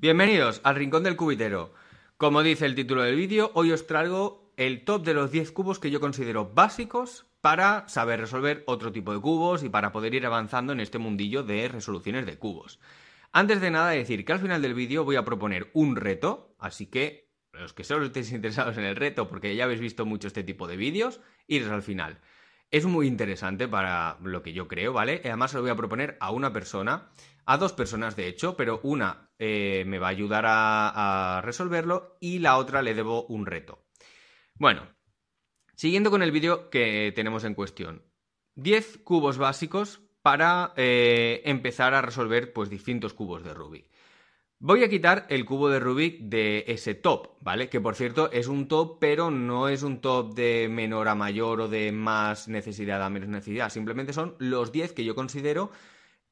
Bienvenidos al Rincón del Cubitero. Como dice el título del vídeo, hoy os traigo el top de los 10 cubos que yo considero básicos para saber resolver otro tipo de cubos y para poder ir avanzando en este mundillo de resoluciones de cubos. Antes de nada decir que al final del vídeo voy a proponer un reto, así que los que solo estéis interesados en el reto, porque ya habéis visto mucho este tipo de vídeos, iros al final. Es muy interesante para lo que yo creo, ¿vale? Eh, además se lo voy a proponer a una persona, a dos personas de hecho, pero una eh, me va a ayudar a, resolverlo y la otra le debo un reto. Bueno, siguiendo con el vídeo que tenemos en cuestión. 10 cubos básicos para eh, empezar a resolver pues, distintos cubos de Rubik. Voy a quitar el cubo de Rubik de ese top, ¿vale? Que por cierto es un top, pero no es un top de menor a mayor o de más necesidad a menos necesidad. Simplemente son los 10 que yo considero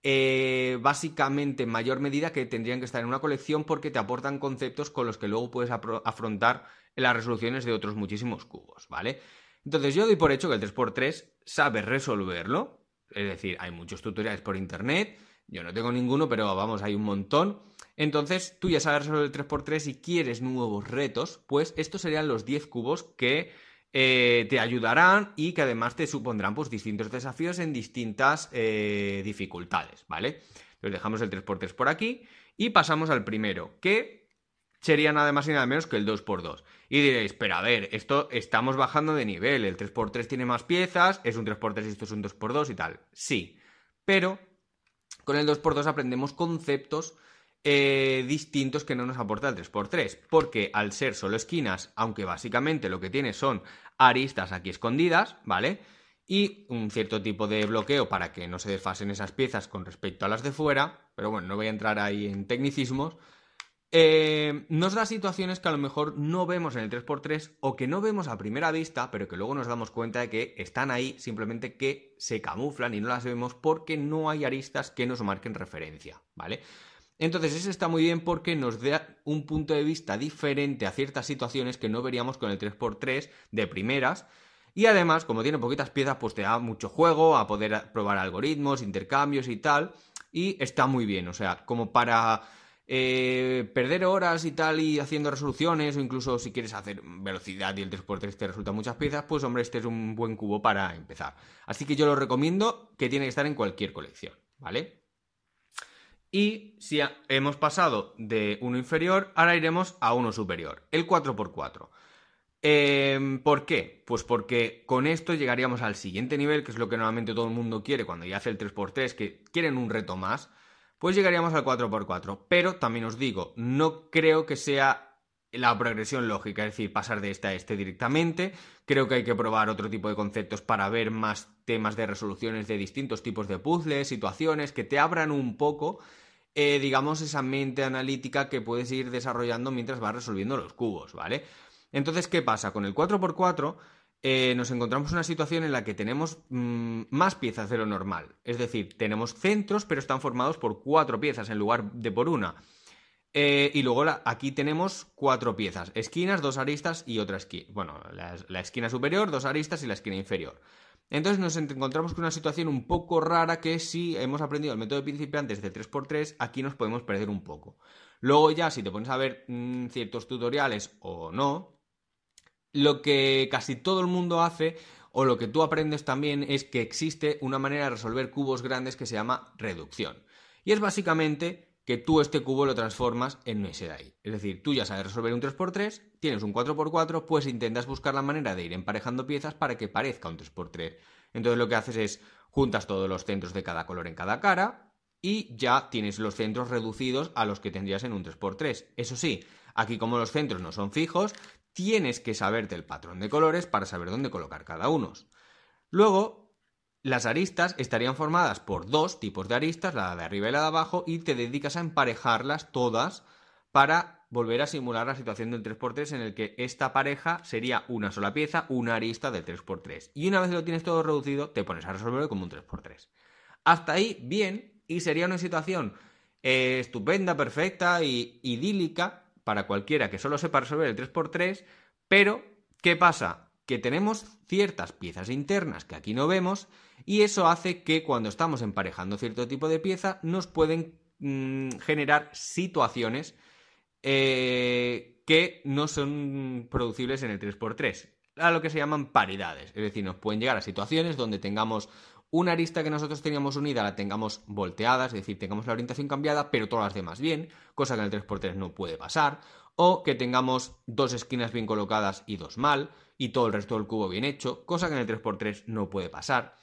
eh, básicamente en mayor medida que tendrían que estar en una colección porque te aportan conceptos con los que luego puedes afrontar las resoluciones de otros muchísimos cubos, ¿vale? Entonces yo doy por hecho que el 3x3 sabe resolverlo. Es decir, hay muchos tutoriales por internet. Yo no tengo ninguno, pero vamos, hay un montón entonces, tú ya sabes sobre el 3x3 y quieres nuevos retos, pues estos serían los 10 cubos que eh, te ayudarán y que además te supondrán pues, distintos desafíos en distintas eh, dificultades, ¿vale? Entonces dejamos el 3x3 por aquí y pasamos al primero, que sería nada más y nada menos que el 2x2. Y diréis, pero a ver, esto estamos bajando de nivel, el 3x3 tiene más piezas, es un 3x3 y esto es un 2x2 y tal. Sí, pero con el 2x2 aprendemos conceptos eh, distintos que no nos aporta el 3x3, porque al ser solo esquinas, aunque básicamente lo que tiene son aristas aquí escondidas, ¿vale? Y un cierto tipo de bloqueo para que no se desfasen esas piezas con respecto a las de fuera, pero bueno, no voy a entrar ahí en tecnicismos, eh, nos da situaciones que a lo mejor no vemos en el 3x3 o que no vemos a primera vista, pero que luego nos damos cuenta de que están ahí, simplemente que se camuflan y no las vemos porque no hay aristas que nos marquen referencia, ¿vale? Entonces, ese está muy bien porque nos da un punto de vista diferente a ciertas situaciones que no veríamos con el 3x3 de primeras. Y además, como tiene poquitas piezas, pues te da mucho juego a poder probar algoritmos, intercambios y tal. Y está muy bien, o sea, como para eh, perder horas y tal y haciendo resoluciones, o incluso si quieres hacer velocidad y el 3x3 te resulta muchas piezas, pues hombre, este es un buen cubo para empezar. Así que yo lo recomiendo que tiene que estar en cualquier colección, ¿vale? Y si hemos pasado de uno inferior, ahora iremos a uno superior, el 4x4. Em, ¿Por qué? Pues porque con esto llegaríamos al siguiente nivel, que es lo que normalmente todo el mundo quiere cuando ya hace el 3x3, que quieren un reto más, pues llegaríamos al 4x4. Pero también os digo, no creo que sea la progresión lógica, es decir, pasar de este a este directamente. Creo que hay que probar otro tipo de conceptos para ver más temas de resoluciones de distintos tipos de puzzles, situaciones, que te abran un poco, eh, digamos, esa mente analítica que puedes ir desarrollando mientras vas resolviendo los cubos, ¿vale? Entonces, ¿qué pasa? Con el 4x4 eh, nos encontramos una situación en la que tenemos mm, más piezas de lo normal. Es decir, tenemos centros, pero están formados por cuatro piezas en lugar de por una. Eh, y luego aquí tenemos cuatro piezas, esquinas, dos aristas y otra esquina. Bueno, la, esquina superior, dos aristas y la esquina inferior. Entonces nos encontramos con una situación un poco rara que si hemos aprendido el método de principiantes de 3x3, aquí nos podemos perder un poco. Luego ya, si te pones a ver mm, ciertos tutoriales o no, lo que casi todo el mundo hace o lo que tú aprendes también es que existe una manera de resolver cubos grandes que se llama reducción. Y es básicamente que tú este cubo lo transformas en un SDI. Es decir, tú ya sabes resolver un 3x3, tienes un 4x4, pues intentas buscar la manera de ir emparejando piezas para que parezca un 3x3. Entonces lo que haces es juntas todos los centros de cada color en cada cara y ya tienes los centros reducidos a los que tendrías en un 3x3. Eso sí, aquí como los centros no son fijos, tienes que saberte el patrón de colores para saber dónde colocar cada uno. Luego, las aristas estarían formadas por dos tipos de aristas, la de arriba y la de abajo, y te dedicas a emparejarlas todas para volver a simular la situación del 3x3 en el que esta pareja sería una sola pieza, una arista del 3x3. Y una vez lo tienes todo reducido, te pones a resolverlo como un 3x3. Hasta ahí, bien, y sería una situación eh, estupenda, perfecta y idílica para cualquiera que solo sepa resolver el 3x3, pero ¿qué pasa? que tenemos ciertas piezas internas que aquí no vemos y eso hace que cuando estamos emparejando cierto tipo de pieza nos pueden mm, generar situaciones eh, que no son producibles en el 3x3 a lo que se llaman paridades, es decir, nos pueden llegar a situaciones donde tengamos una arista que nosotros teníamos unida la tengamos volteada, es decir, tengamos la orientación cambiada, pero todas las demás bien, cosa que en el 3x3 no puede pasar, o que tengamos dos esquinas bien colocadas y dos mal, y todo el resto del cubo bien hecho, cosa que en el 3x3 no puede pasar.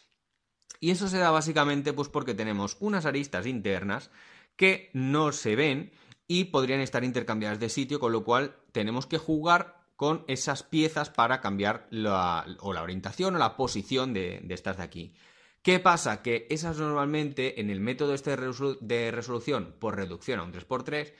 Y eso se da básicamente pues porque tenemos unas aristas internas que no se ven y podrían estar intercambiadas de sitio, con lo cual tenemos que jugar con esas piezas para cambiar la, o la orientación o la posición de estas de aquí. ¿Qué pasa? Que esas normalmente en el método este de, resolución por reducción a un 3x3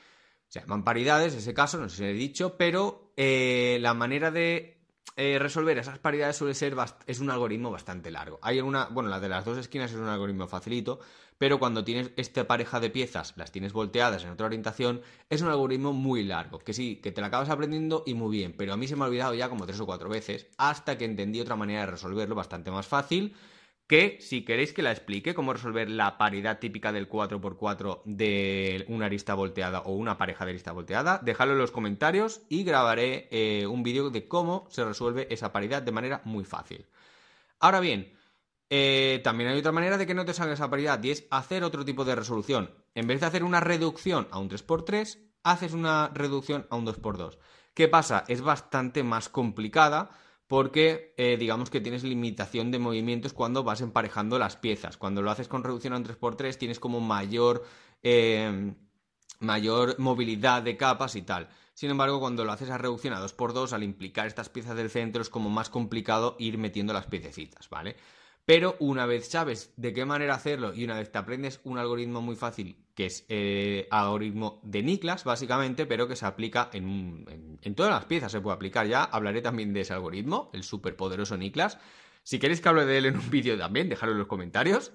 se llaman paridades, en ese caso, no sé si he dicho, pero eh, la manera de eh, resolver esas paridades suele ser es un algoritmo bastante largo. Hay una, bueno, la de las dos esquinas es un algoritmo facilito, pero cuando tienes esta pareja de piezas, las tienes volteadas en otra orientación, es un algoritmo muy largo, que sí, que te la acabas aprendiendo y muy bien, pero a mí se me ha olvidado ya como tres o cuatro veces, hasta que entendí otra manera de resolverlo bastante más fácil que si queréis que la explique, cómo resolver la paridad típica del 4x4 de una arista volteada o una pareja de arista volteada, dejadlo en los comentarios y grabaré eh, un vídeo de cómo se resuelve esa paridad de manera muy fácil. Ahora bien, eh, también hay otra manera de que no te salga esa paridad y es hacer otro tipo de resolución. En vez de hacer una reducción a un 3x3, haces una reducción a un 2x2. ¿Qué pasa? Es bastante más complicada porque eh, digamos que tienes limitación de movimientos cuando vas emparejando las piezas. Cuando lo haces con reducción a un 3x3 tienes como mayor, em, mayor movilidad de capas y tal. Sin embargo, cuando lo haces a reducción a 2x2, al implicar estas piezas del centro, es como más complicado ir metiendo las piececitas, ¿vale? Pero una vez sabes de qué manera hacerlo y una vez te aprendes un algoritmo muy fácil, que es el eh, algoritmo de Niklas, básicamente, pero que se aplica en, todas las piezas, se puede aplicar ya. Hablaré también de ese algoritmo, el superpoderoso Niklas. Si queréis que hable de él en un vídeo también, dejadlo en los comentarios.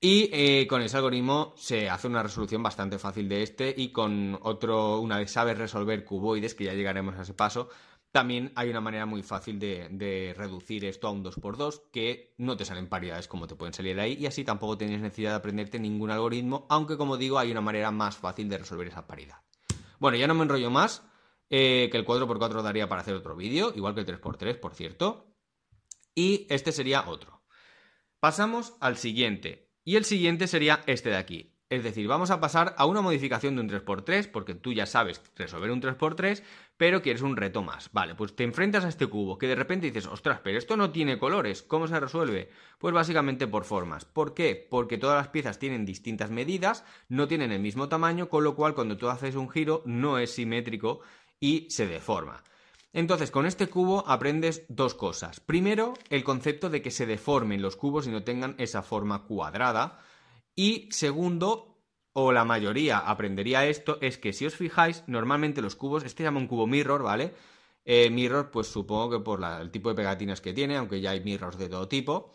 Y eh, con ese algoritmo se hace una resolución bastante fácil de este y con otro, una vez sabes resolver cuboides, que ya llegaremos a ese paso, también hay una manera muy fácil de, reducir esto a un 2x2, que no te salen paridades como te pueden salir ahí, y así tampoco tienes necesidad de aprenderte ningún algoritmo, aunque como digo, hay una manera más fácil de resolver esa paridad. Bueno, ya no me enrollo más, eh, que el 4x4 daría para hacer otro vídeo, igual que el 3x3, por cierto. Y este sería otro. Pasamos al siguiente. Y el siguiente sería este de aquí. Es decir, vamos a pasar a una modificación de un 3x3, porque tú ya sabes resolver un 3x3, pero quieres un reto más. Vale, pues te enfrentas a este cubo que de repente dices, ostras, pero esto no tiene colores, ¿cómo se resuelve? Pues básicamente por formas. ¿Por qué? Porque todas las piezas tienen distintas medidas, no tienen el mismo tamaño, con lo cual cuando tú haces un giro no es simétrico y se deforma. Entonces, con este cubo aprendes dos cosas. Primero, el concepto de que se deformen los cubos y no tengan esa forma cuadrada y segundo, o la mayoría aprendería esto, es que si os fijáis, normalmente los cubos, este se llama un cubo mirror, ¿vale? Eh, mirror, pues supongo que por el tipo de pegatinas que tiene, aunque ya hay mirrors de todo tipo.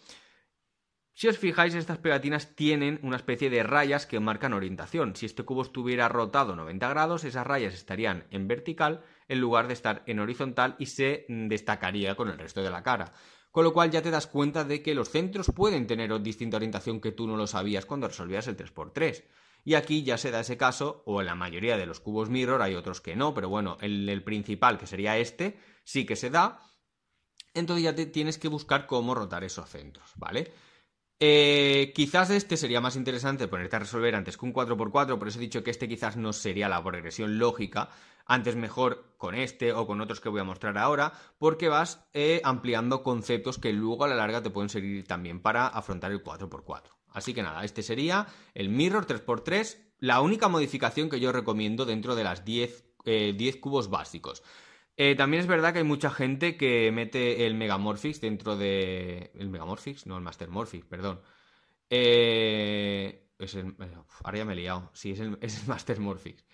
Si os fijáis, estas pegatinas tienen una especie de rayas que marcan orientación. Si este cubo estuviera rotado 90 grados, esas rayas estarían en vertical en lugar de estar en horizontal y se destacaría con el resto de la cara con lo cual ya te das cuenta de que los centros pueden tener distinta orientación que tú no lo sabías cuando resolvías el 3x3. Y aquí ya se da ese caso, o en la mayoría de los cubos mirror, hay otros que no, pero bueno, el, principal, que sería este, sí que se da. Entonces ya te tienes que buscar cómo rotar esos centros, ¿vale? Eh, quizás este sería más interesante ponerte a resolver antes que un 4x4, por eso he dicho que este quizás no sería la progresión lógica, antes mejor con este o con otros que voy a mostrar ahora, porque vas eh, ampliando conceptos que luego a la larga te pueden servir también para afrontar el 4x4. Así que nada, este sería el Mirror 3x3, la única modificación que yo recomiendo dentro de las 10, eh, cubos básicos. Eh, también es verdad que hay mucha gente que mete el Megamorphix dentro de... ¿El Megamorphix? No, el Master Morphix, perdón. Es el... ahora ya me he liado. Sí, es el, es el Master Morphix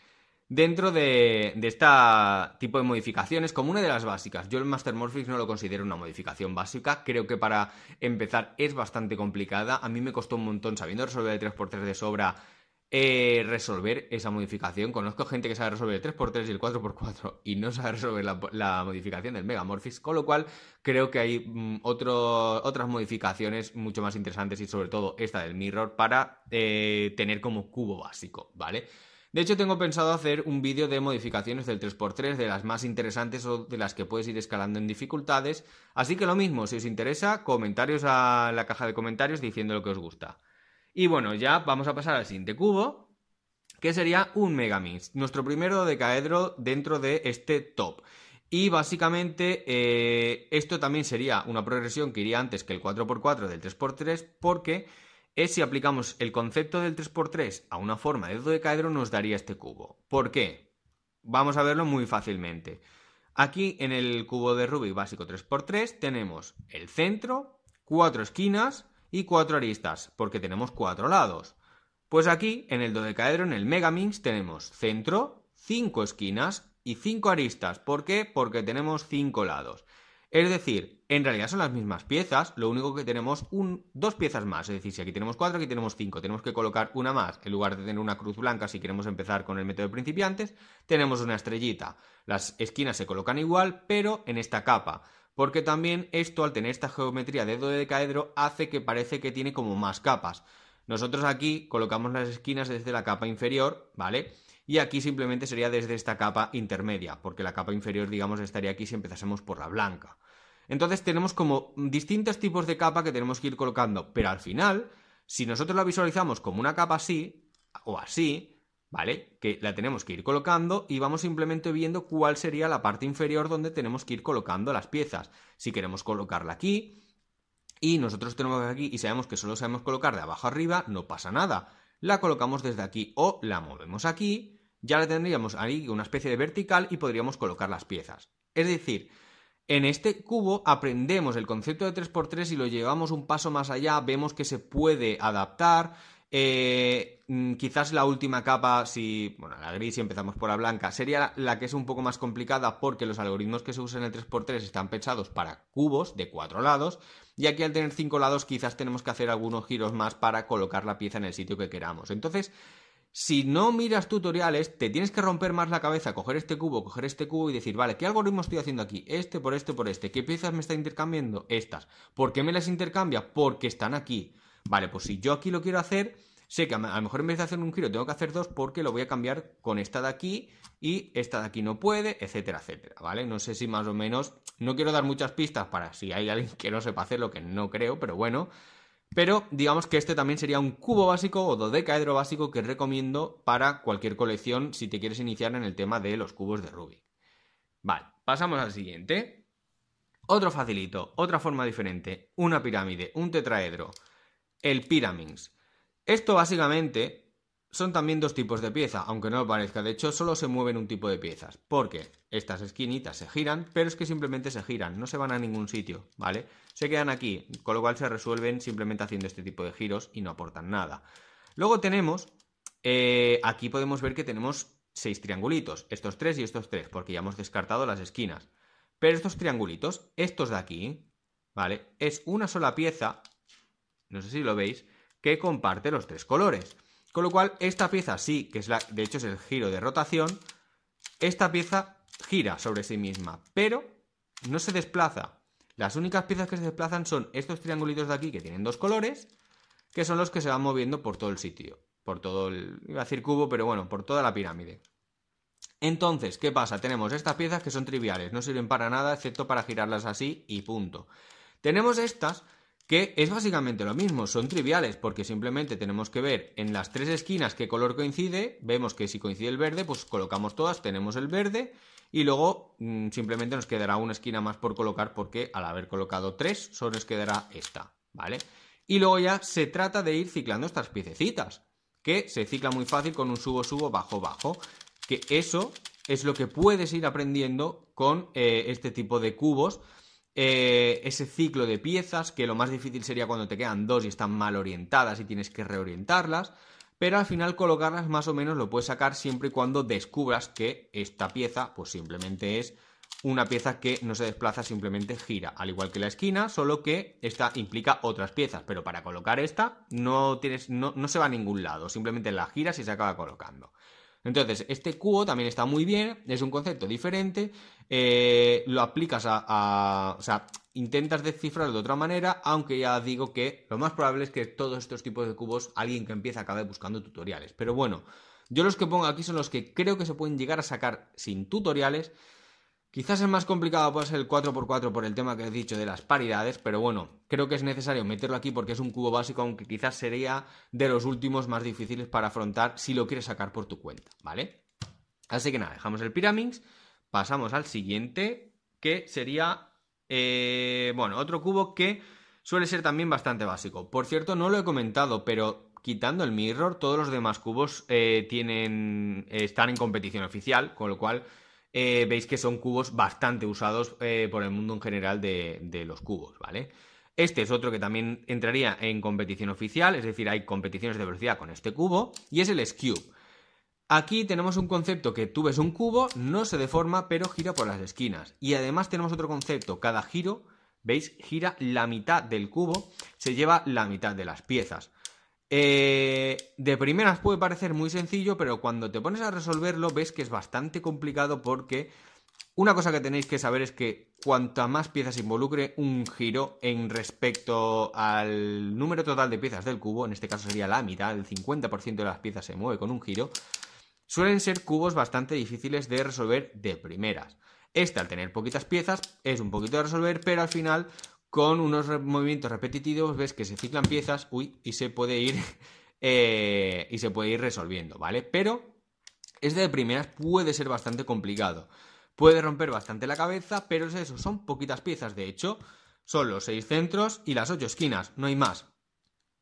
dentro de, este tipo de modificaciones como una de las básicas. Yo el Master Morphix no lo considero una modificación básica, creo que para empezar es bastante complicada, a mí me costó un montón sabiendo resolver el 3x3 de sobra. Eh, resolver esa modificación. Conozco gente que sabe resolver el 3x3 y el 4x4 y no sabe resolver la, modificación del Megamorphis, con lo cual creo que hay mm, otras modificaciones mucho más interesantes y sobre todo esta del Mirror para eh, tener como cubo básico, ¿vale? De hecho, tengo pensado hacer un vídeo de modificaciones del 3x3, de las más interesantes o de las que puedes ir escalando en dificultades. Así que lo mismo, si os interesa, comentarios a la caja de comentarios diciendo lo que os gusta. Y bueno, ya vamos a pasar al siguiente cubo, que sería un Megamix, nuestro primero decaedro dentro de este top. Y básicamente eh, esto también sería una progresión que iría antes que el 4x4 del 3x3 porque es si aplicamos el concepto del 3x3 a una forma de dodecaedro nos daría este cubo. ¿Por qué? Vamos a verlo muy fácilmente. Aquí en el cubo de Rubik básico 3x3 tenemos el centro, cuatro esquinas y cuatro aristas, porque tenemos cuatro lados. Pues aquí en el dodecaedro, en el Megaminx tenemos centro, cinco esquinas y cinco aristas. ¿Por qué? Porque tenemos cinco lados. Es decir, en realidad son las mismas piezas, lo único que tenemos dos piezas más. Es decir, si aquí tenemos cuatro, aquí tenemos cinco. Tenemos que colocar una más. En lugar de tener una cruz blanca, si queremos empezar con el método de principiantes, tenemos una estrellita. Las esquinas se colocan igual, pero en esta capa. Porque también esto, al tener esta geometría de dodecaedro, hace que parece que tiene como más capas. Nosotros aquí colocamos las esquinas desde la capa inferior, ¿vale? Y aquí simplemente sería desde esta capa intermedia, porque la capa inferior, digamos, estaría aquí si empezásemos por la blanca. Entonces tenemos como distintos tipos de capa que tenemos que ir colocando, pero al final, si nosotros la visualizamos como una capa así o así, ¿vale? Que la tenemos que ir colocando y vamos simplemente viendo cuál sería la parte inferior donde tenemos que ir colocando las piezas. Si queremos colocarla aquí y nosotros tenemos aquí y sabemos que solo sabemos colocar de abajo arriba, no pasa nada. La colocamos desde aquí o la movemos aquí, ya la tendríamos ahí una especie de vertical y podríamos colocar las piezas. Es decir, en este cubo aprendemos el concepto de 3x3 y lo llevamos un paso más allá, vemos que se puede adaptar. Eh, mm, quizás la última capa, si, bueno, la gris, y empezamos por la blanca, sería la que es un poco más complicada porque los algoritmos que se usan en el 3x3 están pensados para cubos de cuatro lados y aquí al tener cinco lados quizás tenemos que hacer algunos giros más para colocar la pieza en el sitio que queramos. Entonces, si no miras tutoriales, te tienes que romper más la cabeza, coger este cubo, coger este cubo y decir, vale, ¿qué algoritmo estoy haciendo aquí? Este por este por este. ¿Qué piezas me está intercambiando? Estas. ¿Por qué me las intercambia? Porque están aquí. Vale, pues si yo aquí lo quiero hacer, sé que a lo mejor en vez de hacer un giro tengo que hacer dos porque lo voy a cambiar con esta de aquí y esta de aquí no puede, etcétera, etcétera, ¿vale? No sé si más o menos, no quiero dar muchas pistas para si hay alguien que no sepa hacer lo que no creo, pero bueno, pero digamos que este también sería un cubo básico o dodecaedro básico que recomiendo para cualquier colección si te quieres iniciar en el tema de los cubos de Rubik. Vale, pasamos al siguiente. Otro facilito, otra forma diferente, una pirámide, un tetraedro, el Pyraminx. Esto básicamente son también dos tipos de pieza, aunque no parezca, de hecho solo se mueven un tipo de piezas, porque estas esquinitas se giran, pero es que simplemente se giran, no se van a ningún sitio, ¿vale? Se quedan aquí, con lo cual se resuelven simplemente haciendo este tipo de giros y no aportan nada. Luego tenemos, eh, aquí podemos ver que tenemos seis triangulitos, estos tres y estos tres, porque ya hemos descartado las esquinas. Pero estos triangulitos, estos de aquí, ¿vale? Es una sola pieza, no sé si lo veis, que comparte los tres colores. Con lo cual, esta pieza sí, que es la, de hecho es el giro de rotación, esta pieza gira sobre sí misma, pero no se desplaza. Las únicas piezas que se desplazan son estos triangulitos de aquí que tienen dos colores, que son los que se van moviendo por todo el sitio, por todo el, iba a decir cubo, pero bueno, por toda la pirámide. Entonces, ¿qué pasa? Tenemos estas piezas que son triviales, no sirven para nada, excepto para girarlas así y punto. Tenemos estas que es básicamente lo mismo, son triviales, porque simplemente tenemos que ver en las tres esquinas qué color coincide, vemos que si coincide el verde, pues colocamos todas, tenemos el verde, y luego mm, simplemente nos quedará una esquina más por colocar, porque al haber colocado tres, solo nos quedará esta, ¿vale? Y luego ya se trata de ir ciclando estas piececitas, que se cicla muy fácil con un subo, subo, bajo, bajo, que eso es lo que puedes ir aprendiendo con eh, este tipo de cubos eh, ese ciclo de piezas, que lo más difícil sería cuando te quedan dos y están mal orientadas y tienes que reorientarlas, pero al final colocarlas más o menos lo puedes sacar siempre y cuando descubras que esta pieza pues simplemente es una pieza que no se desplaza, simplemente gira, al igual que la esquina, solo que esta implica otras piezas, pero para colocar esta no, tienes, no, no se va a ningún lado, simplemente la giras y se acaba colocando. Entonces, este cubo también está muy bien, es un concepto diferente, eh, lo aplicas a, O sea, intentas descifrarlo de otra manera, aunque ya digo que lo más probable es que todos estos tipos de cubos, alguien que empieza acabe buscando tutoriales. Pero bueno, yo los que pongo aquí son los que creo que se pueden llegar a sacar sin tutoriales Quizás es más complicado pues ser el 4x4 por el tema que he dicho de las paridades, pero bueno, creo que es necesario meterlo aquí porque es un cubo básico, aunque quizás sería de los últimos más difíciles para afrontar si lo quieres sacar por tu cuenta, ¿vale? Así que nada, dejamos el Pyraminx, pasamos al siguiente, que sería, eh, bueno, otro cubo que suele ser también bastante básico. Por cierto, no lo he comentado, pero quitando el Mirror, todos los demás cubos eh, tienen, están en competición oficial, con lo cual eh, veis que son cubos bastante usados eh, por el mundo en general de, los cubos, ¿vale? Este es otro que también entraría en competición oficial, es decir, hay competiciones de velocidad con este cubo, y es el skew. Aquí tenemos un concepto que tú ves un cubo, no se deforma, pero gira por las esquinas. Y además tenemos otro concepto, cada giro, veis, gira la mitad del cubo, se lleva la mitad de las piezas. Eh, de primeras puede parecer muy sencillo, pero cuando te pones a resolverlo ves que es bastante complicado porque una cosa que tenéis que saber es que cuanto más piezas involucre un giro en respecto al número total de piezas del cubo, en este caso sería la mitad, el 50% de las piezas se mueve con un giro, suelen ser cubos bastante difíciles de resolver de primeras. Este, al tener poquitas piezas, es un poquito de resolver, pero al final con unos movimientos repetitivos ves que se ciclan piezas, uy, y se puede ir eh, y se puede ir resolviendo, ¿vale? Pero este de primeras puede ser bastante complicado. Puede romper bastante la cabeza, pero es eso, son poquitas piezas. De hecho, son los seis centros y las ocho esquinas, no hay más.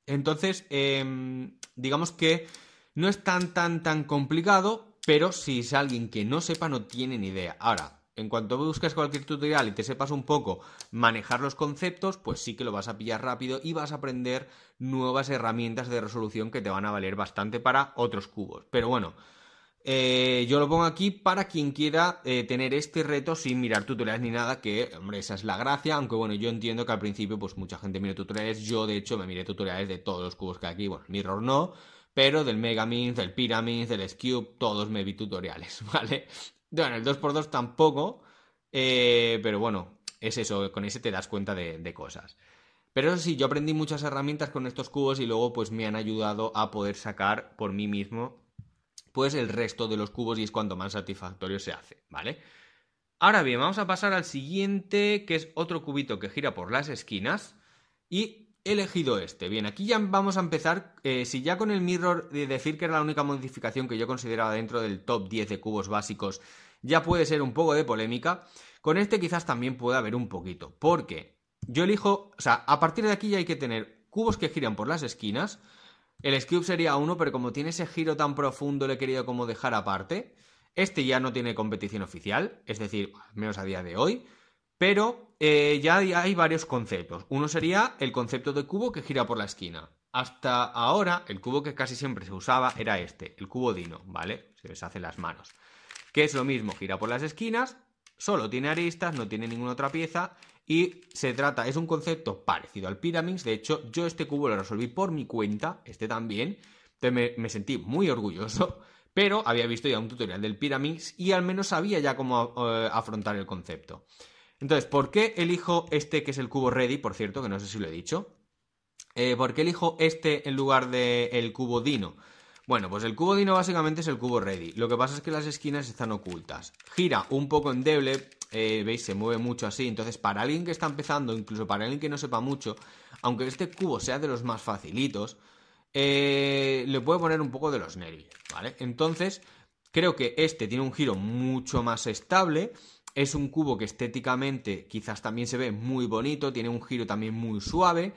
Entonces, em, digamos que no es tan, tan, tan complicado, pero si es alguien que no sepa, no tiene ni idea. Ahora, en cuanto busques cualquier tutorial y te sepas un poco manejar los conceptos, pues sí que lo vas a pillar rápido y vas a aprender nuevas herramientas de resolución que te van a valer bastante para otros cubos. Pero bueno, eh, yo lo pongo aquí para quien quiera eh, tener este reto sin mirar tutoriales ni nada, que, hombre, esa es la gracia, aunque bueno, yo entiendo que al principio pues mucha gente mira tutoriales, yo de hecho me miré tutoriales de todos los cubos que hay aquí, bueno, Mirror no, pero del Megaminth, del Pyramids, del Skewb, todos me vi tutoriales, ¿vale? Bueno, el 2x2 tampoco, eh, pero bueno, es eso, con ese te das cuenta de, cosas. Pero eso sí, yo aprendí muchas herramientas con estos cubos y luego pues me han ayudado a poder sacar por mí mismo pues el resto de los cubos y es cuanto más satisfactorio se hace, ¿vale? Ahora bien, vamos a pasar al siguiente, que es otro cubito que gira por las esquinas y he elegido este. Bien, aquí ya vamos a empezar, eh, si ya con el mirror de decir que era la única modificación que yo consideraba dentro del top 10 de cubos básicos ya puede ser un poco de polémica. Con este quizás también pueda haber un poquito, porque yo elijo, o sea, a partir de aquí ya hay que tener cubos que giran por las esquinas. El skew sería uno, pero como tiene ese giro tan profundo, le he querido como dejar aparte. Este ya no tiene competición oficial, es decir, menos a día de hoy, pero eh, ya hay varios conceptos. Uno sería el concepto de cubo que gira por la esquina. Hasta ahora, el cubo que casi siempre se usaba era este, el cubo Dino, ¿vale? Se les hace las manos que es lo mismo, gira por las esquinas, solo tiene aristas, no tiene ninguna otra pieza y se trata, es un concepto parecido al Pyraminx, de hecho yo este cubo lo resolví por mi cuenta, este también, entonces me, sentí muy orgulloso, pero había visto ya un tutorial del Pyraminx y al menos sabía ya cómo eh, afrontar el concepto. Entonces, ¿por qué elijo este que es el cubo ready, por cierto, que no sé si lo he dicho? Eh, ¿Por qué elijo este en lugar del cubo Dino? Bueno, pues el cubo Dino básicamente es el cubo Ready. Lo que pasa es que las esquinas están ocultas. Gira un poco endeble, eh, veis, se mueve mucho así. Entonces, para alguien que está empezando, incluso para alguien que no sepa mucho, aunque este cubo sea de los más facilitos, eh, le puede poner un poco de los nervios, ¿vale? Entonces, creo que este tiene un giro mucho más estable. Es un cubo que estéticamente quizás también se ve muy bonito, tiene un giro también muy suave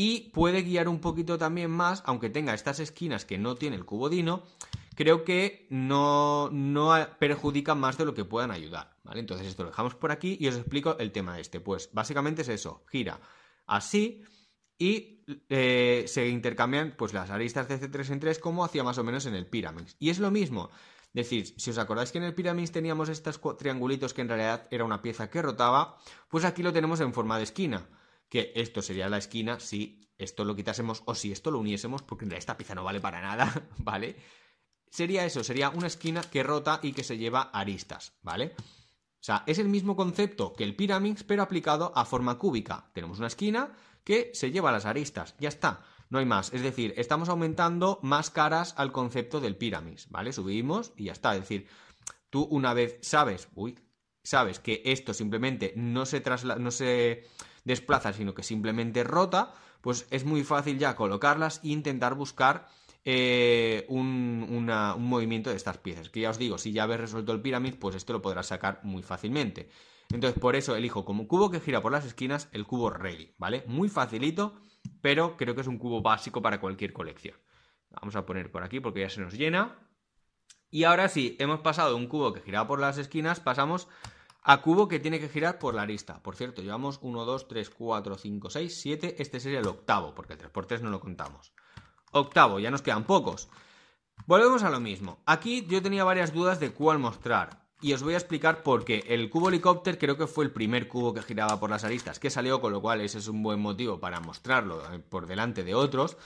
y puede guiar un poquito también más, aunque tenga estas esquinas que no tiene el cubodino, creo que no, no perjudica más de lo que puedan ayudar, ¿vale? Entonces esto lo dejamos por aquí y os explico el tema este. Pues básicamente es eso, gira así y eh, se intercambian pues las aristas de C3 en 3 como hacía más o menos en el Pyraminx. Y es lo mismo, decir, si os acordáis que en el Pyraminx teníamos estos triangulitos que en realidad era una pieza que rotaba, pues aquí lo tenemos en forma de esquina que esto sería la esquina si esto lo quitásemos o si esto lo uniésemos, porque esta pieza no vale para nada, ¿vale? Sería eso, sería una esquina que rota y que se lleva aristas, ¿vale? O sea, es el mismo concepto que el Pyraminx, pero aplicado a forma cúbica. Tenemos una esquina que se lleva las aristas, ya está, no hay más. Es decir, estamos aumentando más caras al concepto del Pyraminx, ¿vale? Subimos y ya está. Es decir, tú una vez sabes, uy, sabes que esto simplemente no se, trasla no se desplaza, sino que simplemente rota, pues es muy fácil ya colocarlas e intentar buscar eh, un, movimiento de estas piezas. Que ya os digo, si ya habéis resuelto el pirámide, pues esto lo podrás sacar muy fácilmente. Entonces, por eso elijo como cubo que gira por las esquinas el cubo Ready, ¿vale? Muy facilito, pero creo que es un cubo básico para cualquier colección. Vamos a poner por aquí porque ya se nos llena. Y ahora sí, hemos pasado un cubo que giraba por las esquinas, pasamos a cubo que tiene que girar por la arista. Por cierto, llevamos 1, 2, 3, 4, 5, 6, 7. Este sería el octavo, porque el 3 x 3 no lo contamos. Octavo, ya nos quedan pocos. Volvemos a lo mismo. Aquí yo tenía varias dudas de cuál mostrar. Y os voy a explicar por qué. El cubo helicóptero creo que fue el primer cubo que giraba por las aristas que salió, con lo cual ese es un buen motivo para mostrarlo eh, por delante de otros.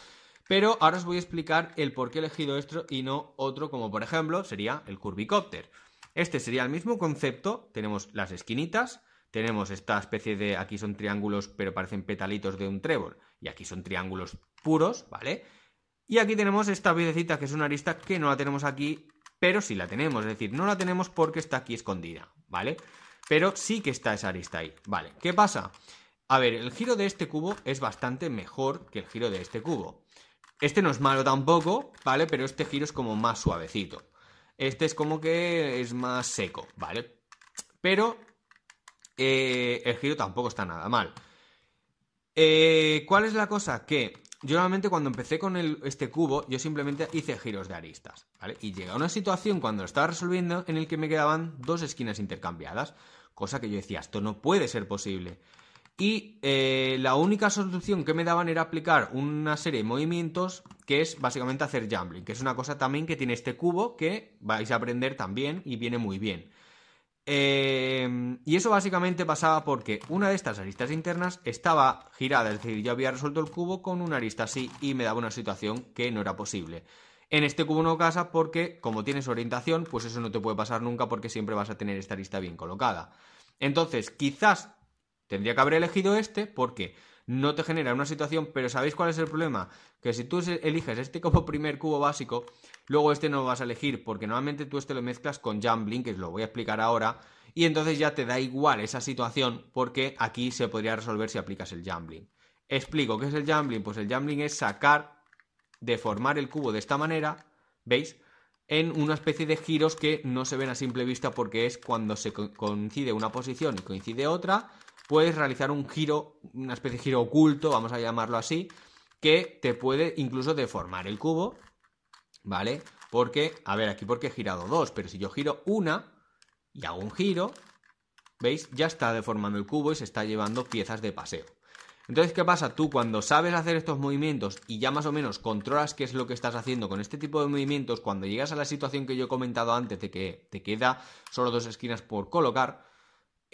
Pero ahora os voy a explicar el por qué he elegido esto y no otro, como por ejemplo sería el curvicóptero. Este sería el mismo concepto, tenemos las esquinitas, tenemos esta especie de, aquí son triángulos, pero parecen petalitos de un trébol, y aquí son triángulos puros, ¿vale? Y aquí tenemos esta videcita que es una arista que no la tenemos aquí, pero sí la tenemos, es decir, no la tenemos porque está aquí escondida, ¿vale? Pero sí que está esa arista ahí, ¿vale? ¿Qué pasa? A ver, el giro de este cubo es bastante mejor que el giro de este cubo. Este no es malo tampoco, ¿vale? Pero este giro es como más suavecito. Este es como que es más seco, ¿vale? Pero eh, el giro tampoco está nada mal. Eh, ¿Cuál es la cosa? Que yo normalmente cuando empecé con este cubo, yo simplemente hice giros de aristas, ¿vale? Y llega una situación cuando lo estaba resolviendo en el que me quedaban dos esquinas intercambiadas, cosa que yo decía, esto no puede ser posible. Y eh, la única solución que me daban era aplicar una serie de movimientos que es básicamente hacer jumbling, que es una cosa también que tiene este cubo que vais a aprender también y viene muy bien. Em, y eso básicamente pasaba porque una de estas aristas internas estaba girada, es decir, yo había resuelto el cubo con una arista así y me daba una situación que no era posible. En este cubo no pasa porque, como tienes orientación, pues eso no te puede pasar nunca porque siempre vas a tener esta arista bien colocada. Entonces, quizás Tendría que haber elegido este porque no te genera una situación, pero ¿sabéis cuál es el problema? Que si tú eliges este como primer cubo básico, luego este no lo vas a elegir, porque normalmente tú este lo mezclas con jumbling, que os lo voy a explicar ahora, y entonces ya te da igual esa situación, porque aquí se podría resolver si aplicas el jumbling. Explico, ¿qué es el jumbling? Pues el jumbling es sacar, deformar el cubo de esta manera, ¿veis? En una especie de giros que no se ven a simple vista porque es cuando se coincide una posición y coincide otra, puedes realizar un giro, una especie de giro oculto, vamos a llamarlo así, que te puede incluso deformar el cubo, ¿vale? Porque, a ver, aquí porque he girado dos, pero si yo giro una y hago un giro, ¿veis? Ya está deformando el cubo y se está llevando piezas de paseo. Entonces, ¿qué pasa? Tú cuando sabes hacer estos movimientos y ya más o menos controlas qué es lo que estás haciendo con este tipo de movimientos, cuando llegas a la situación que yo he comentado antes de que te queda solo dos esquinas por colocar,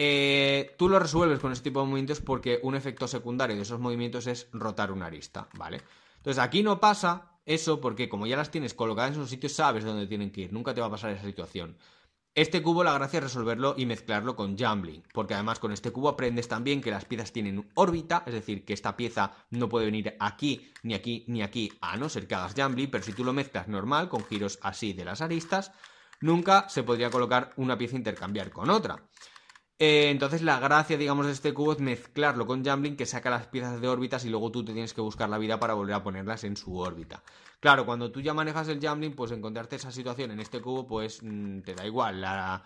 eh, tú lo resuelves con este tipo de movimientos porque un efecto secundario de esos movimientos es rotar una arista, ¿vale? Entonces aquí no pasa eso porque como ya las tienes colocadas en un sitios, sabes dónde tienen que ir, nunca te va a pasar esa situación. Este cubo la gracia es resolverlo y mezclarlo con Jumbling, porque además con este cubo aprendes también que las piezas tienen órbita, es decir, que esta pieza no puede venir aquí, ni aquí, ni aquí, a no ser que hagas Jumbling, pero si tú lo mezclas normal, con giros así de las aristas, nunca se podría colocar una pieza e intercambiar con otra. Eh, entonces la gracia, digamos, de este cubo es mezclarlo con Jambling, que saca las piezas de órbitas y luego tú te tienes que buscar la vida para volver a ponerlas en su órbita. Claro, cuando tú ya manejas el Jambling, pues encontrarte esa situación en este cubo, pues mm, te da igual, la,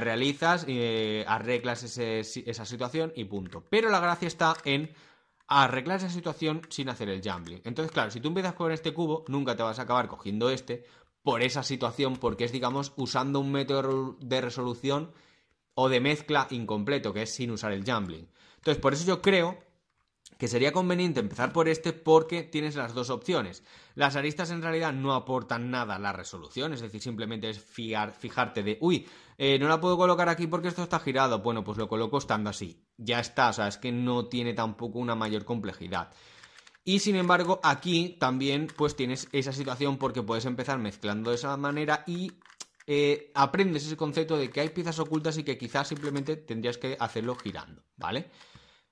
realizas, eh, arreglas esa situación y punto. Pero la gracia está en arreglar esa situación sin hacer el Jambling. Entonces, claro, si tú empiezas con este cubo, nunca te vas a acabar cogiendo este por esa situación, porque es, digamos, usando un método de resolución o de mezcla incompleto, que es sin usar el jumbling. Entonces, por eso yo creo que sería conveniente empezar por este porque tienes las dos opciones. Las aristas en realidad no aportan nada a la resolución, es decir, simplemente es fijarte de, uy, eh, no la puedo colocar aquí porque esto está girado, bueno, pues lo coloco estando así, ya está, o sea, es que no tiene tampoco una mayor complejidad. Y sin embargo, aquí también pues tienes esa situación porque puedes empezar mezclando de esa manera y eh, aprendes ese concepto de que hay piezas ocultas y que quizás simplemente tendrías que hacerlo girando, ¿vale?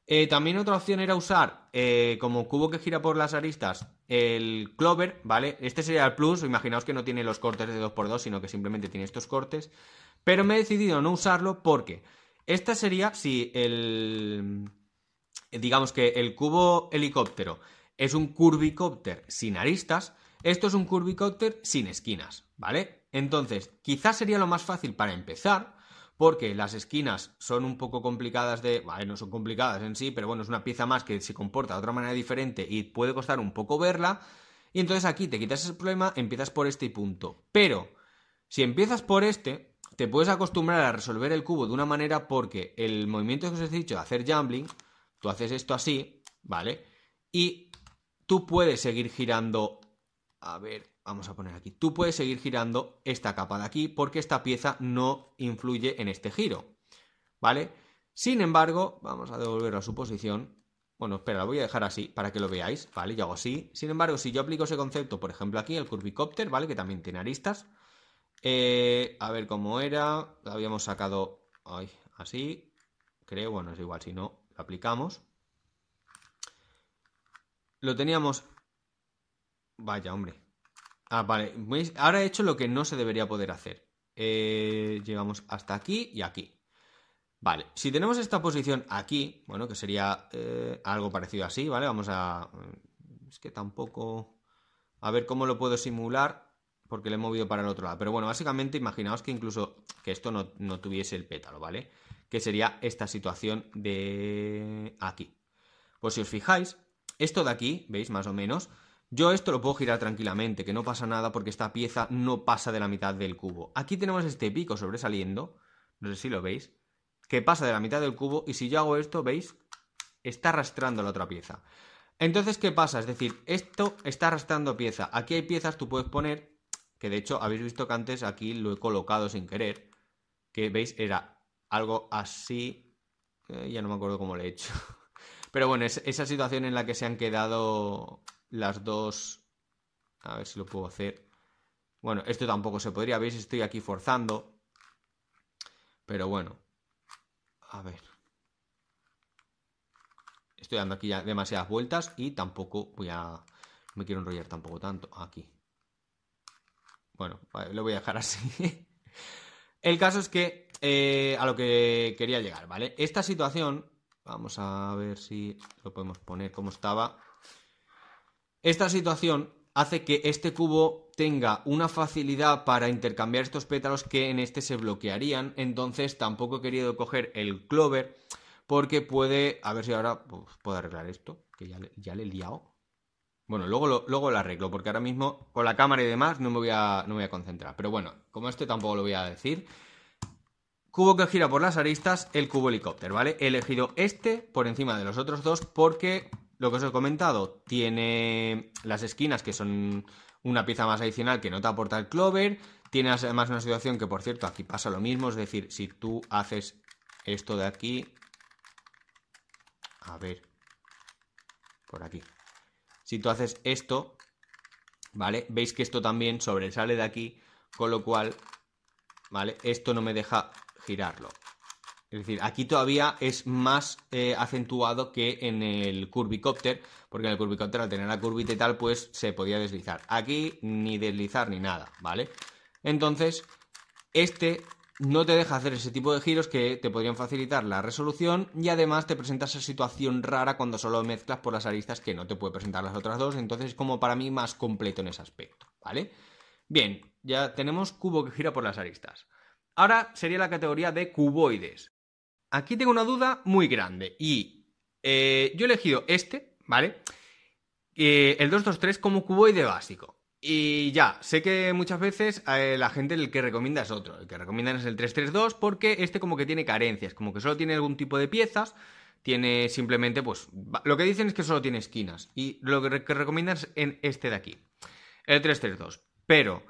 Eh, también otra opción era usar eh, como cubo que gira por las aristas el clover, ¿vale? Este sería el plus, imaginaos que no tiene los cortes de 2x2, sino que simplemente tiene estos cortes, pero me he decidido no usarlo porque esta sería si el, digamos que el cubo helicóptero es un curvicóptero sin aristas, esto es un curvicóptero sin esquinas, ¿vale? Entonces, quizás sería lo más fácil para empezar, porque las esquinas son un poco complicadas de, no son complicadas en sí, pero bueno, es una pieza más que se comporta de otra manera diferente y puede costar un poco verla. Y entonces aquí te quitas ese problema, empiezas por este y punto. Pero, si empiezas por este, te puedes acostumbrar a resolver el cubo de una manera porque el movimiento que os he dicho de hacer jumbling, tú haces esto así, ¿vale? Y tú puedes seguir girando, a ver, vamos a poner aquí, tú puedes seguir girando esta capa de aquí porque esta pieza no influye en este giro, ¿vale? Sin embargo, vamos a devolverlo a su posición. Bueno, espera, lo voy a dejar así para que lo veáis, ¿vale? Yo hago así. Sin embargo, si yo aplico ese concepto, por ejemplo, aquí, el curvicópter ¿vale? Que también tiene aristas. Eh, a ver cómo era. Lo habíamos sacado así. Creo, bueno, es igual, si no, lo aplicamos. Lo teníamos... Vaya, hombre. Ah, vale. Ahora he hecho lo que no se debería poder hacer. Llevamos eh, llegamos hasta aquí y aquí. Vale, si tenemos esta posición aquí, bueno, que sería eh, algo parecido así, ¿vale? Vamos a... Mm, es que tampoco... A ver cómo lo puedo simular, porque le he movido para el otro lado. Pero bueno, básicamente imaginaos que incluso que esto no, no tuviese el pétalo, ¿vale? Que sería esta situación de aquí. Pues si os fijáis, esto de aquí, ¿veis? Más o menos, yo esto lo puedo girar tranquilamente, que no pasa nada porque esta pieza no pasa de la mitad del cubo. Aquí tenemos este pico sobresaliendo, no sé si lo veis, que pasa de la mitad del cubo y si yo hago esto, ¿veis? Está arrastrando la otra pieza. Entonces, ¿qué pasa? Es decir, esto está arrastrando pieza. Aquí hay piezas, tú puedes poner, que de hecho habéis visto que antes aquí lo he colocado sin querer, que veis, era algo así, eh, ya no me acuerdo cómo lo he hecho. Pero bueno, es esa situación en la que se han quedado las dos... A ver si lo puedo hacer. Bueno, esto tampoco se podría. ¿Veis? Estoy aquí forzando. Pero bueno. A ver. Estoy dando aquí ya demasiadas vueltas y tampoco voy a... Me quiero enrollar tampoco tanto. Aquí. Bueno, lo voy a dejar así. El caso es que eh, a lo que quería llegar, ¿vale? Esta situación, vamos a ver si lo podemos poner como estaba. Esta situación hace que este cubo tenga una facilidad para intercambiar estos pétalos que en este se bloquearían, entonces tampoco he querido coger el clover porque puede, a ver si ahora pues, puedo arreglar esto, que ya le, ya he liado. Bueno, luego lo, luego arreglo, porque ahora mismo con la cámara y demás no me, voy a, no me voy a concentrar. Pero bueno, como este tampoco lo voy a decir. Cubo que gira por las aristas, el cubo helicóptero, ¿vale? He elegido este por encima de los otros dos porque lo que os he comentado, tiene las esquinas que son una pieza más adicional que no te aporta el clover. Tienes además una situación que, por cierto, aquí pasa lo mismo, es decir, si tú haces esto de aquí... A ver, por aquí. Si tú haces esto, ¿vale? Veis que esto también sobresale de aquí, con lo cual, ¿vale? Esto no me deja girarlo. Es decir, aquí todavía es más eh, acentuado que en el Curvicopter, porque en el Curvicopter al tener la curvita y tal, pues se podía deslizar. Aquí ni deslizar ni nada, ¿vale? Entonces, este no te deja hacer ese tipo de giros que te podrían facilitar la resolución y además te presenta esa situación rara cuando solo mezclas por las aristas que no te puede presentar las otras dos, entonces es como para mí más completo en ese aspecto, ¿vale? Bien, ya tenemos cubo que gira por las aristas. Ahora sería la categoría de cuboides aquí tengo una duda muy grande. Y eh, yo he elegido este, ¿vale? Eh, el 223 como cuboide básico. Y ya, sé que muchas veces eh, la gente el que recomienda es otro. El que recomiendan es el 332 porque este como que tiene carencias, como que solo tiene algún tipo de piezas, tiene simplemente, pues, lo que dicen es que solo tiene esquinas. Y lo que, recomiendan es este de aquí, el 332. Pero...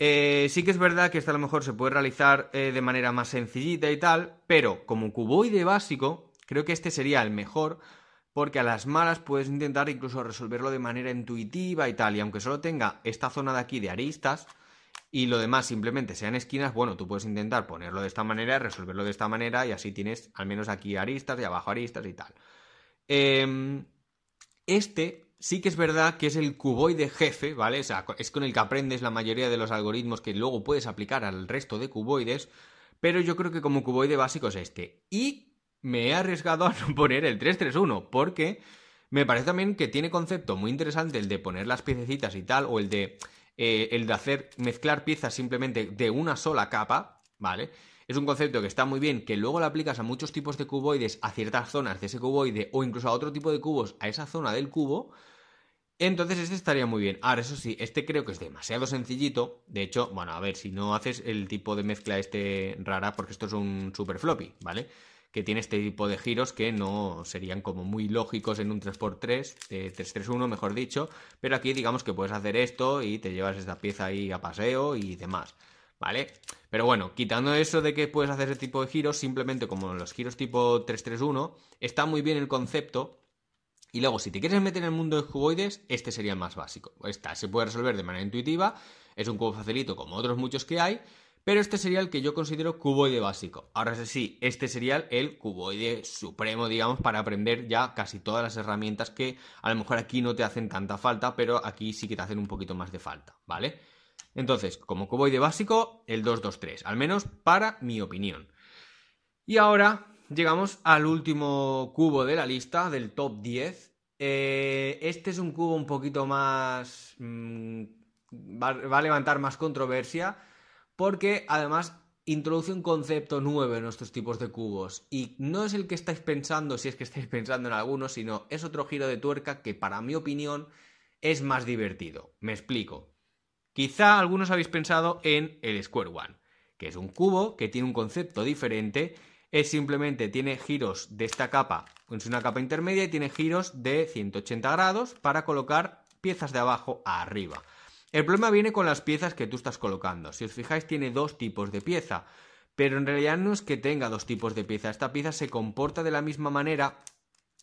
Eh, sí que es verdad que esta a lo mejor se puede realizar eh, de manera más sencillita y tal, pero como cuboide básico, creo que este sería el mejor, porque a las malas puedes intentar incluso resolverlo de manera intuitiva y tal, y aunque solo tenga esta zona de aquí de aristas y lo demás simplemente sean esquinas, bueno, tú puedes intentar ponerlo de esta manera, resolverlo de esta manera, y así tienes al menos aquí aristas y abajo aristas y tal. Em, este sí que es verdad que es el cuboide jefe, ¿vale? O sea, es con el que aprendes la mayoría de los algoritmos que luego puedes aplicar al resto de cuboides, pero yo creo que como cuboide básico es este. Y me he arriesgado a no poner el 331, porque me parece también que tiene concepto muy interesante el de poner las piececitas y tal, o el de, eh, el de hacer, mezclar piezas simplemente de una sola capa, ¿vale? Es un concepto que está muy bien, que luego lo aplicas a muchos tipos de cuboides, a ciertas zonas de ese cuboide o incluso a otro tipo de cubos, a esa zona del cubo. Entonces este estaría muy bien. Ahora, eso sí, este creo que es demasiado sencillito. De hecho, bueno, a ver, si no haces el tipo de mezcla este rara, porque esto es un super floppy, ¿vale? Que tiene este tipo de giros que no serían como muy lógicos en un 3x3, eh, 331 mejor dicho, pero aquí digamos que puedes hacer esto y te llevas esta pieza ahí a paseo y demás. ¿vale? Pero bueno, quitando eso de que puedes hacer ese tipo de giros, simplemente como los giros tipo 331, está muy bien el concepto. Y luego, si te quieres meter en el mundo de cuboides, este sería el más básico. Esta se puede resolver de manera intuitiva, es un cubo facilito como otros muchos que hay, pero este sería el que yo considero cuboide básico. Ahora sí, este sería el cuboide supremo, digamos, para aprender ya casi todas las herramientas que a lo mejor aquí no te hacen tanta falta, pero aquí sí que te hacen un poquito más de falta, ¿vale? Entonces, como de básico, el 223, al menos para mi opinión. Y ahora llegamos al último cubo de la lista, del top 10. Eh, este es un cubo un poquito más... Mm, va, va a levantar más controversia porque además introduce un concepto nuevo en nuestros tipos de cubos. Y no es el que estáis pensando, si es que estáis pensando en alguno, sino es otro giro de tuerca que para mi opinión es más divertido. Me explico. Quizá algunos habéis pensado en el Square One, que es un cubo que tiene un concepto diferente, es simplemente tiene giros de esta capa, es una capa intermedia y tiene giros de 180 grados para colocar piezas de abajo a arriba. El problema viene con las piezas que tú estás colocando. Si os fijáis tiene dos tipos de pieza, pero en realidad no es que tenga dos tipos de pieza, esta pieza se comporta de la misma manera,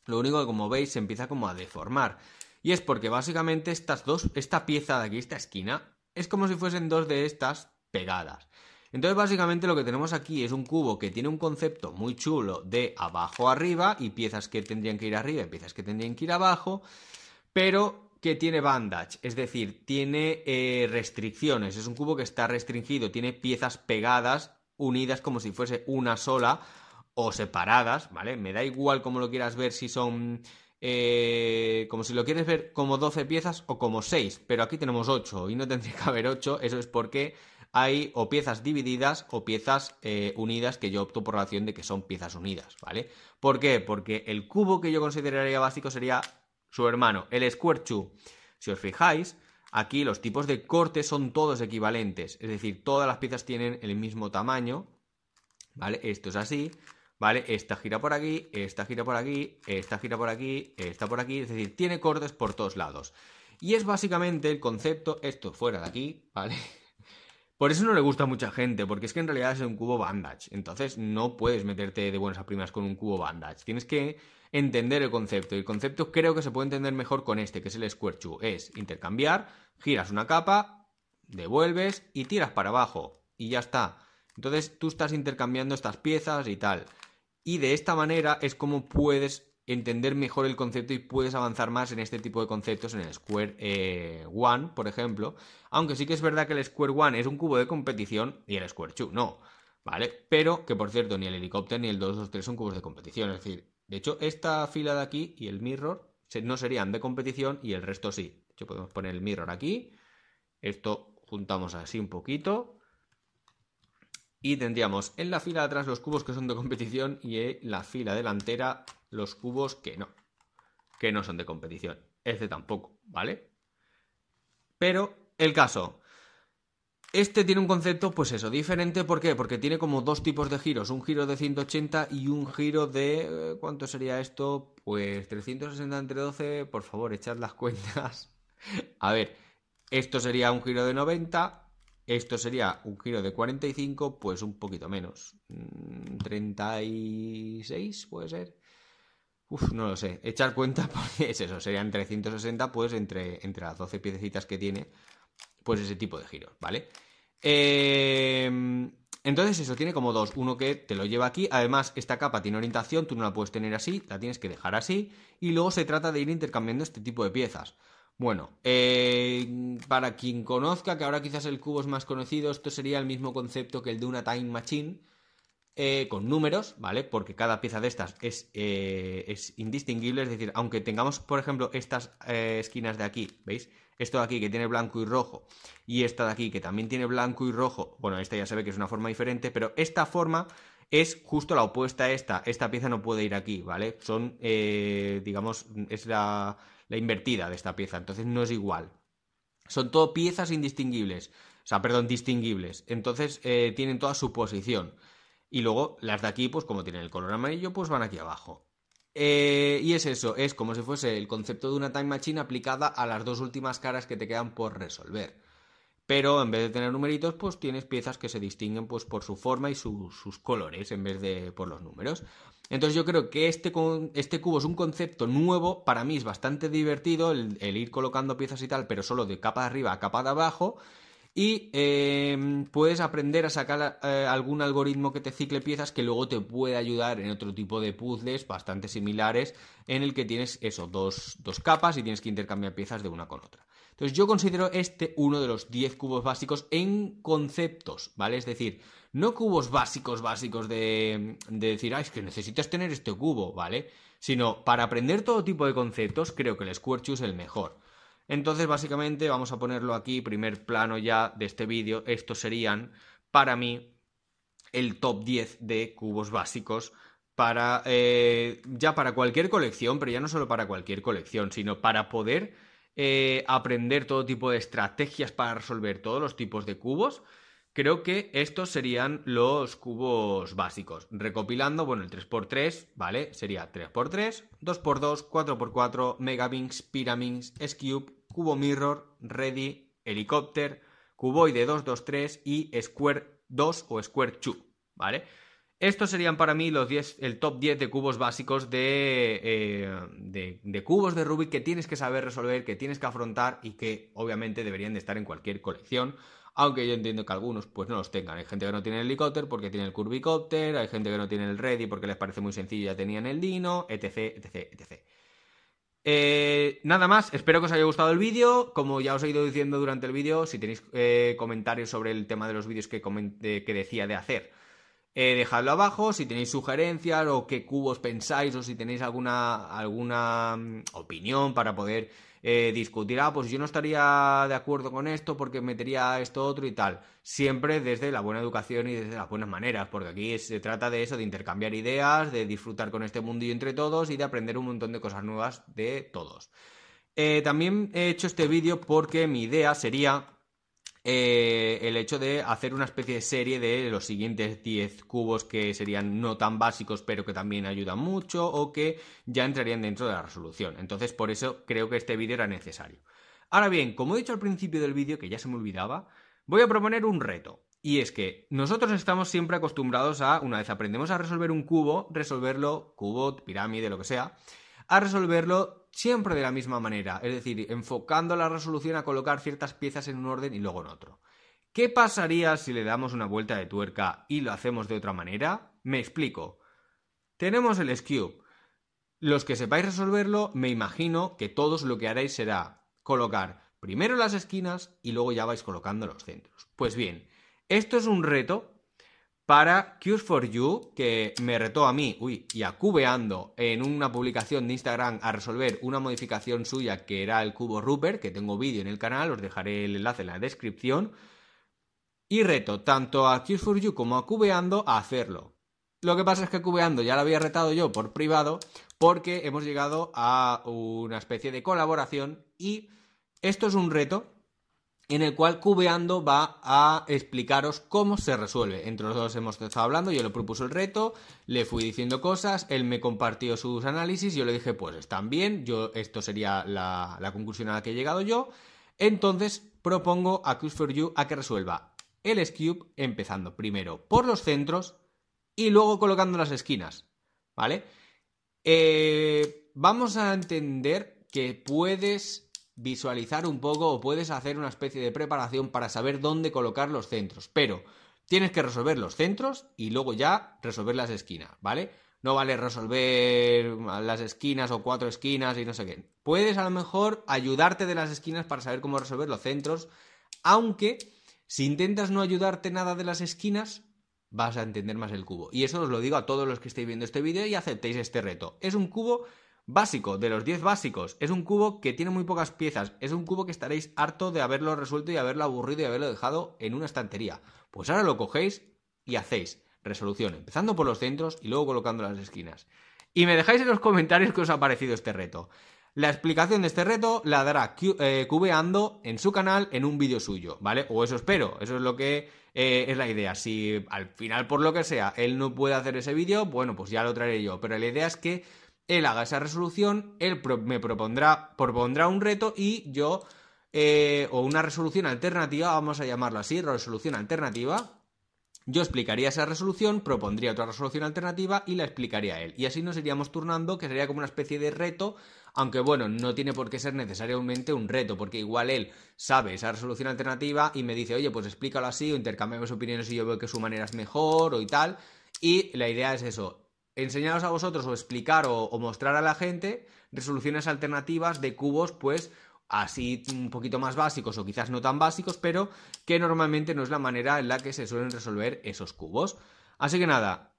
lo único que como veis se empieza como a deformar. Y es porque básicamente estas dos, esta pieza de aquí, esta esquina, es como si fuesen dos de estas pegadas. Entonces básicamente lo que tenemos aquí es un cubo que tiene un concepto muy chulo de abajo arriba y piezas que tendrían que ir arriba y piezas que tendrían que ir abajo, pero que tiene bandage, es decir, tiene eh, restricciones, es un cubo que está restringido, tiene piezas pegadas unidas como si fuese una sola o separadas, ¿vale? Me da igual como lo quieras ver si son eh, como si lo quieres ver como 12 piezas o como 6, pero aquí tenemos 8 y no tendría que haber 8, eso es porque hay o piezas divididas o piezas eh, unidas, que yo opto por la opción de que son piezas unidas, ¿vale? ¿Por qué? Porque el cubo que yo consideraría básico sería su hermano, el square Si os fijáis, aquí los tipos de corte son todos equivalentes, es decir, todas las piezas tienen el mismo tamaño, ¿vale? Esto es así, ¿Vale? Esta gira por aquí, esta gira por aquí, esta gira por aquí, esta por aquí. Es decir, tiene cortes por todos lados. Y es básicamente el concepto, esto fuera de aquí, ¿vale? Por eso no le gusta a mucha gente, porque es que en realidad es un cubo bandage. Entonces no puedes meterte de buenas a primas con un cubo bandage. Tienes que entender el concepto. Y el concepto creo que se puede entender mejor con este, que es el square Es intercambiar, giras una capa, devuelves y tiras para abajo. Y ya está. Entonces tú estás intercambiando estas piezas y tal. Y de esta manera es como puedes entender mejor el concepto y puedes avanzar más en este tipo de conceptos en el Square eh, One, por ejemplo. Aunque sí que es verdad que el Square One es un cubo de competición y el Square Two no. ¿Vale? Pero que por cierto, ni el helicóptero ni el 223 son cubos de competición. Es decir, de hecho, esta fila de aquí y el mirror no serían de competición y el resto sí. De hecho, podemos poner el mirror aquí. Esto juntamos así un poquito. Y tendríamos en la fila de atrás los cubos que son de competición y en la fila delantera los cubos que no, que no son de competición. Este tampoco, ¿vale? Pero el caso, este tiene un concepto, pues eso, diferente. ¿Por qué? Porque tiene como dos tipos de giros, un giro de 180 y un giro de... Eh, ¿Cuánto sería esto? Pues 360 entre 12, por favor, echad las cuentas. A ver, esto sería un giro de 90, esto sería un giro de 45, pues un poquito menos. 36 mm, puede ser. Uf, no lo sé. Echar cuenta porque es eso, serían 360, pues entre, entre las 12 piececitas que tiene, pues ese tipo de giros, ¿vale? Em, entonces eso tiene como dos, uno que te lo lleva aquí, además esta capa tiene orientación, tú no la puedes tener así, la tienes que dejar así, y luego se trata de ir intercambiando este tipo de piezas. Bueno, eh, para quien conozca, que ahora quizás el cubo es más conocido, esto sería el mismo concepto que el de una Time Machine, eh, con números, ¿vale? Porque cada pieza de estas es, eh, es indistinguible, es decir, aunque tengamos, por ejemplo, estas esquinas de aquí, ¿veis? Esto de aquí que tiene blanco y rojo, y esta de aquí que también tiene blanco y rojo, bueno, esta ya se ve que es una forma diferente, pero esta forma es justo la opuesta a esta, esta pieza no puede ir aquí, ¿vale? Son, digamos, es la la invertida de esta pieza, entonces no es igual. Son todo piezas indistinguibles, o sea, perdón, distinguibles, entonces eh, tienen toda su posición. Y luego las de aquí, pues como tienen el color amarillo, pues van aquí abajo. Eh, y es eso, es como si fuese el concepto de una time machine aplicada a las dos últimas caras que te quedan por resolver. Pero en vez de tener numeritos, pues tienes piezas que se distinguen pues, por su forma y sus colores en vez de por los números. Entonces yo creo que este, este, cubo es un concepto nuevo, para mí es bastante divertido el, ir colocando piezas y tal, pero solo de capa de arriba a capa de abajo. Y em, puedes aprender a sacar eh, algún algoritmo que te cicle piezas que luego te puede ayudar en otro tipo de puzzles bastante similares en el que tienes eso, dos, dos capas y tienes que intercambiar piezas de una con otra. Entonces yo considero este uno de los 10 cubos básicos en conceptos, ¿vale? Es decir, no cubos básicos, básicos de, decir, ah, es que necesitas tener este cubo, ¿vale? Sino para aprender todo tipo de conceptos, creo que el Square es el mejor. Entonces, básicamente, vamos a ponerlo aquí, primer plano ya de este vídeo. Estos serían, para mí, el top 10 de cubos básicos para eh, ya para cualquier colección, pero ya no solo para cualquier colección, sino para poder eh, aprender todo tipo de estrategias para resolver todos los tipos de cubos Creo que estos serían los cubos básicos. Recopilando, bueno, el 3x3, ¿vale? Sería 3x3, 2x2, 4x4, Megaminx, Pyraminx, S-Cube, Cubo Mirror, Ready, Helicópter, Cuboide 223 y Square 2 o Square 2, ¿vale? Estos serían para mí los 10, el top 10 de cubos básicos de, eh, de, de, cubos de Rubik que tienes que saber resolver, que tienes que afrontar y que obviamente deberían de estar en cualquier colección aunque yo entiendo que algunos pues no los tengan. Hay gente que no tiene el helicóptero porque tiene el curvicóptero, hay gente que no tiene el ready porque les parece muy sencillo, ya tenían el dino, etc, etc, etc. Eh, nada más, espero que os haya gustado el vídeo. Como ya os he ido diciendo durante el vídeo, si tenéis eh, comentarios sobre el tema de los vídeos que, comenté, que decía de hacer, eh, dejadlo abajo. Si tenéis sugerencias o qué cubos pensáis o si tenéis alguna, alguna mm, opinión para poder eh, Discutirá, ah, pues yo no estaría de acuerdo con esto porque metería esto otro y tal. Siempre desde la buena educación y desde las buenas maneras, porque aquí se trata de eso, de intercambiar ideas, de disfrutar con este mundillo entre todos y de aprender un montón de cosas nuevas de todos. Eh, también he hecho este vídeo porque mi idea sería eh, el hecho de hacer una especie de serie de los siguientes 10 cubos que serían no tan básicos pero que también ayudan mucho o que ya entrarían dentro de la resolución. Entonces por eso creo que este vídeo era necesario. Ahora bien, como he dicho al principio del vídeo, que ya se me olvidaba, voy a proponer un reto. Y es que nosotros estamos siempre acostumbrados a, una vez aprendemos a resolver un cubo, resolverlo, cubo, pirámide, lo que sea, a resolverlo siempre de la misma manera, es decir, enfocando la resolución a colocar ciertas piezas en un orden y luego en otro. ¿Qué pasaría si le damos una vuelta de tuerca y lo hacemos de otra manera? Me explico. Tenemos el skew. Los que sepáis resolverlo, me imagino que todos lo que haréis será colocar primero las esquinas y luego ya vais colocando los centros. Pues bien, esto es un reto para Cure for You, que me retó a mí, uy, y a Cubeando en una publicación de Instagram a resolver una modificación suya que era el cubo Rupert, que tengo vídeo en el canal, os dejaré el enlace en la descripción. Y reto tanto a Cure for You como a Cubeando a hacerlo. Lo que pasa es que Cubeando ya lo había retado yo por privado, porque hemos llegado a una especie de colaboración y esto es un reto en el cual Cubeando va a explicaros cómo se resuelve. Entre los dos hemos estado hablando, yo le propuso el reto, le fui diciendo cosas, él me compartió sus análisis, yo le dije, pues están bien, yo, esto sería la, conclusión a la que he llegado yo. Entonces propongo a qs for You a que resuelva el Cube empezando primero por los centros y luego colocando las esquinas, ¿vale? Eh, vamos a entender que puedes visualizar un poco o puedes hacer una especie de preparación para saber dónde colocar los centros. Pero tienes que resolver los centros y luego ya resolver las esquinas, ¿vale? No vale resolver las esquinas o cuatro esquinas y no sé qué. Puedes a lo mejor ayudarte de las esquinas para saber cómo resolver los centros, aunque si intentas no ayudarte nada de las esquinas, vas a entender más el cubo. Y eso os lo digo a todos los que estéis viendo este vídeo y aceptéis este reto. Es un cubo Básico, de los 10 básicos. Es un cubo que tiene muy pocas piezas. Es un cubo que estaréis harto de haberlo resuelto y haberlo aburrido y haberlo dejado en una estantería. Pues ahora lo cogéis y hacéis resolución, empezando por los centros y luego colocando las esquinas. Y me dejáis en los comentarios qué os ha parecido este reto. La explicación de este reto la dará eh, Cubeando en su canal en un vídeo suyo, ¿vale? O eso espero, eso es lo que eh, es la idea. Si al final, por lo que sea, él no puede hacer ese vídeo, bueno, pues ya lo traeré yo. Pero la idea es que él haga esa resolución, él me propondrá, un reto y yo, eh, o una resolución alternativa, vamos a llamarlo así, resolución alternativa, yo explicaría esa resolución, propondría otra resolución alternativa y la explicaría él. Y así nos iríamos turnando, que sería como una especie de reto, aunque bueno, no tiene por qué ser necesariamente un reto, porque igual él sabe esa resolución alternativa y me dice, oye, pues explícalo así, o intercambiamos opiniones y yo veo que su manera es mejor, o y tal. Y la idea es eso, enseñaros a vosotros o explicar o, mostrar a la gente resoluciones alternativas de cubos, pues así un poquito más básicos o quizás no tan básicos, pero que normalmente no es la manera en la que se suelen resolver esos cubos. Así que nada,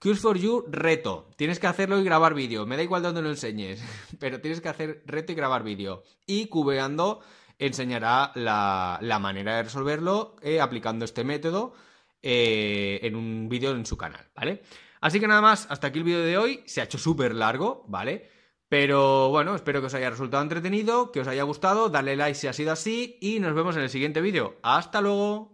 Cures for You, reto. Tienes que hacerlo y grabar vídeo. Me da igual dónde lo enseñes, pero tienes que hacer reto y grabar vídeo. Y cubeando enseñará la, manera de resolverlo eh, aplicando este método eh, en un vídeo en su canal, ¿vale? Así que nada más, hasta aquí el vídeo de hoy. Se ha hecho súper largo, ¿vale? Pero bueno, espero que os haya resultado entretenido, que os haya gustado, dale like si ha sido así y nos vemos en el siguiente vídeo. ¡Hasta luego!